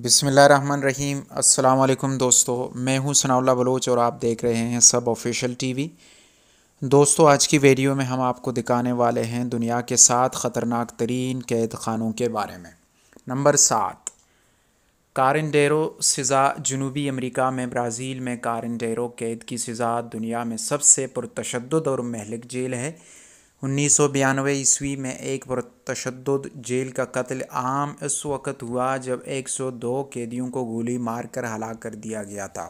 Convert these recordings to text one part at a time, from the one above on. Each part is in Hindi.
अस्सलाम वालेकुम दोस्तों मैं हूं सनाउल्ला बलोच और आप देख रहे हैं सब ऑफिशियल टीवी दोस्तों आज की वीडियो में हम आपको दिखाने वाले हैं दुनिया के सात ख़तरनाक तरीन कैद खानों के बारे में नंबर सात कारनडेरो सज़ा जनूबी अमेरिका में ब्राज़ील में कारनडेरो कैद की सज़ा दुनिया में सबसे पुरतशद और महलिक जेल है उन्नीस सौ बयानवे ईस्वी में एक प्रतशद जेल का कत्ल आम इस वक़्त हुआ जब एक सौ दो कैदियों को गोली मारकर हलाक कर दिया गया था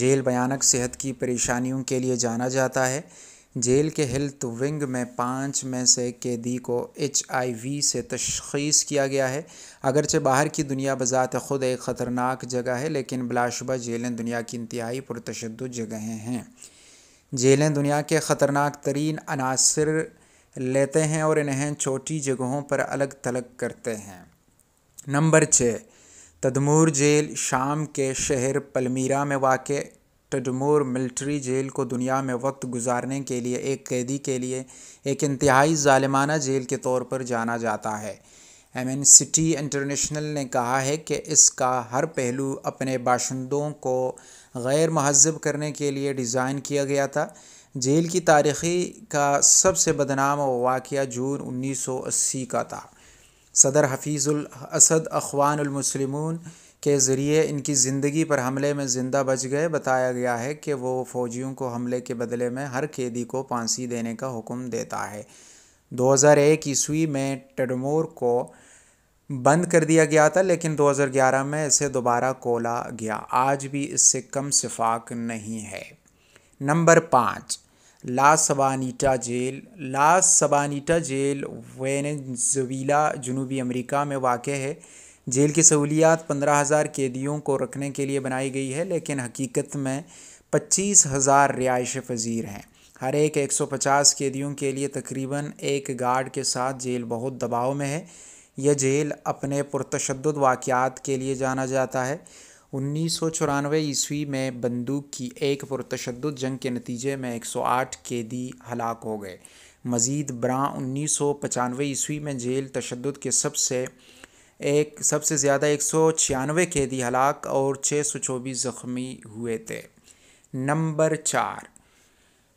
जेल भयानक सेहत की परेशानियों के लिए जाना जाता है जेल के हेल्थ विंग में पाँच में से कैदी को एच से तशीस किया गया है अगरचे बाहर की दुनिया बजात खुद एक ख़तरनाक जगह है लेकिन बिलाशुबा जेलें दुनिया की इंतहाई पुरतशद जगहें हैं जेलें दुनिया के ख़तरनाक तरीन अनासर लेते हैं और इन्हें छोटी जगहों पर अलग थलग करते हैं नंबर छः तदमूर जेल शाम के शहर पलमीरा में वाक़ टडमोर मिलिट्री जेल को दुनिया में वक्त गुजारने के लिए एक कैदी के लिए एक इंतहाई ालिमाना जेल के तौर पर जाना जाता है सिटी इंटरनेशनल ने कहा है कि इसका हर पहलू अपने बाशिंदों को गैर महजब करने के लिए डिज़ाइन किया गया था जेल की तारीखी का सबसे बदनाम वाक़ जून उन्नीस सौ अस्सी का था सदर हफीज़ुल असद अखवानमसलिमून के ज़रिए इनकी ज़िंदगी पर हमले में ज़िंदा बच गए बताया गया है कि वो फ़ौजियों को हमले के बदले में हर कैदी को फांसी देने का हुक्म देता है 2001 ईस्वी में टडमोर को बंद कर दिया गया था लेकिन 2011 में इसे दोबारा खोला गया आज भी इससे कम सिफाक नहीं है नंबर पाँच ला सबानीटा जेल ला सबानीटा जेल वेनेजवीला जनूबी अमेरिका में वाक़ है जेल की सहूलियात पंद्रह हज़ार कैदियों को रखने के लिए बनाई गई है लेकिन हकीकत में पच्चीस हज़ार रिहाइश पजीर हैं हर एक 150 कैदियों के लिए तकरीबन एक गार्ड के साथ जेल बहुत दबाव में है यह जेल अपने पुरतशद वाक़ात के लिए जाना जाता है उन्नीस सौ चौरानवे ईस्वी में बंदूक की एक पुरतशद जंग के नतीजे में एक सौ आठ कैदी हलाक हो गए मज़ीद ब्रां उन्नीस सौ पचानवे ईस्वी में जेल तशद के सबसे एक सबसे ज़्यादा एक सौ छियानवे कैदी हलाक और छः सौ चौबीस ज़ख्मी हुए थे नंबर चार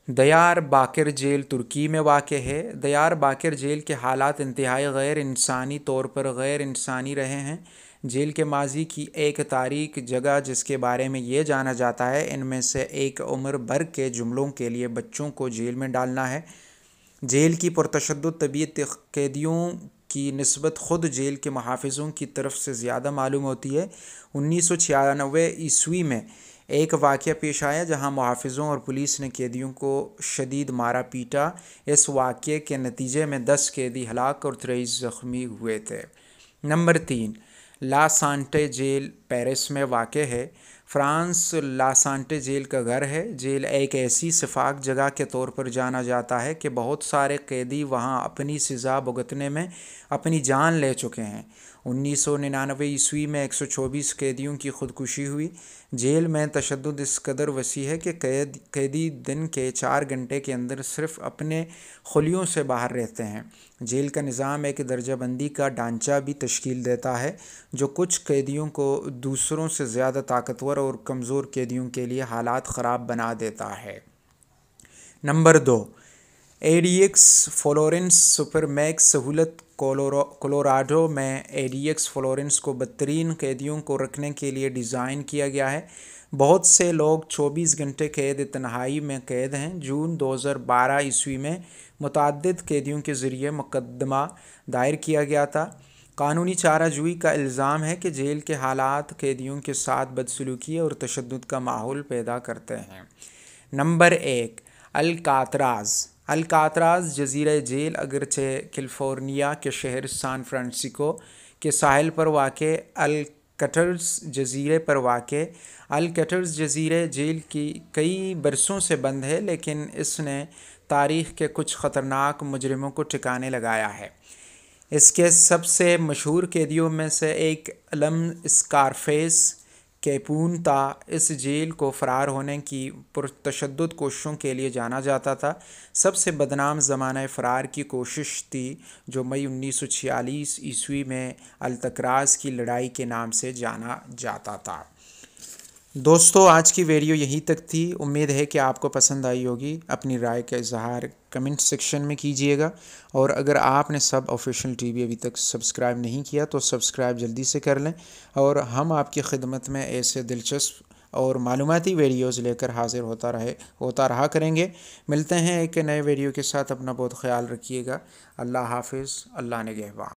दयार बाकर जेल तुर्की में वाक़ है दयार बाकर जेल के हालात इंतहाई गैर इंसानी तौर पर गैर इंसानी रहे हैं जेल के माजी की एक तारीख जगह जिसके बारे में ये जाना जाता है इनमें से एक उम्र भर के जुमलों के लिए बच्चों को जेल में डालना है जेल की पुरतशद तबीयत कैदियों की नस्बत ख़ुद जेल के महाफ़ों की तरफ से ज़्यादा मालूम होती है उन्नीस सौ छियानवे ईस्वी में एक वाक़ पेश आया जहां मुहाफ़ों और पुलिस ने कैदियों को शदीद मारा पीटा इस वाक़ के नतीजे में दस कैदी हलाक और तेईस ज़ख्मी हुए थे नंबर तीन लासांटे जेल पेरिस में वाक़ है फ्रांस लासांटे जेल का घर है जेल एक ऐसी शफाक जगह के तौर पर जाना जाता है कि बहुत सारे कैदी वहाँ अपनी सज़ा भुगतने में अपनी जान ले चुके हैं उन्नीस सौ निन्यानवे ईस्वी में एक सौ चौबीस कैदियों की खुदकुशी हुई जेल में तशद इस कदर वसी है कि कैद कैदी दिन के चार घंटे के अंदर सिर्फ अपने खुलियों से बाहर रहते हैं जेल का निज़ाम एक दर्जाबंदी का ढांचा भी तश्कील देता है जो कुछ कैदियों को दूसरों से ज़्यादा ताकतवर और कमज़ोर कैदियों के लिए हालात ख़राब बना देता है नंबर दो एडीएक्स फ्लोरेंस सुपर मैक्स सहूलत कोलोराडो में एडीएक्स फ्लोरेंस को बदतरीन कैदियों को रखने के लिए डिज़ाइन किया गया है बहुत से लोग 24 घंटे कैद तन्हाई में कैद हैं जून 2012 ईस्वी में मुतद कैदियों के ज़रिए मुकदमा दायर किया गया था कानूनी चाराजुई का इल्ज़ाम है कि जेल के हालात कैदियों के साथ बदसलूकी और तशद का माहौल पैदा करते हैं नंबर एक अलकातराज अलकात्राज जजीर जेल अगरचे कैलिफोर्निया के शहर सान फ्रांसिको के साहिल पर वाक़ अलकटर्स जजीरे पर वाक़ अलकटर्स जजीरे जेल की कई बरसों से बंद है लेकिन इसने तारीख़ के कुछ ख़तरनाक मुजरमों को ठिकाने लगाया है इसके सबसे मशहूर कैदियों में से एक अलम स्कारफेस कैपूनता इस जेल को फ़रार होने की पुरतशद कोशिशों के लिए जाना जाता था सबसे बदनाम ज़माना फ़रार की कोशिश थी जो मई 1946 ईस्वी में अलतकराज की लड़ाई के नाम से जाना जाता था दोस्तों आज की वीडियो यहीं तक थी उम्मीद है कि आपको पसंद आई होगी अपनी राय का इजहार कमेंट सेक्शन में कीजिएगा और अगर आपने सब ऑफिशियल टीवी अभी तक सब्सक्राइब नहीं किया तो सब्सक्राइब जल्दी से कर लें और हम आपकी खिदमत में ऐसे दिलचस्प और मालूमती वीडियोज़ लेकर हाजिर होता रहे होता रहा करेंगे मिलते हैं एक नए वीडियो के साथ अपना बहुत ख्याल रखिएगा अल्लाह हाफिज़ अल्लाह ने गहबा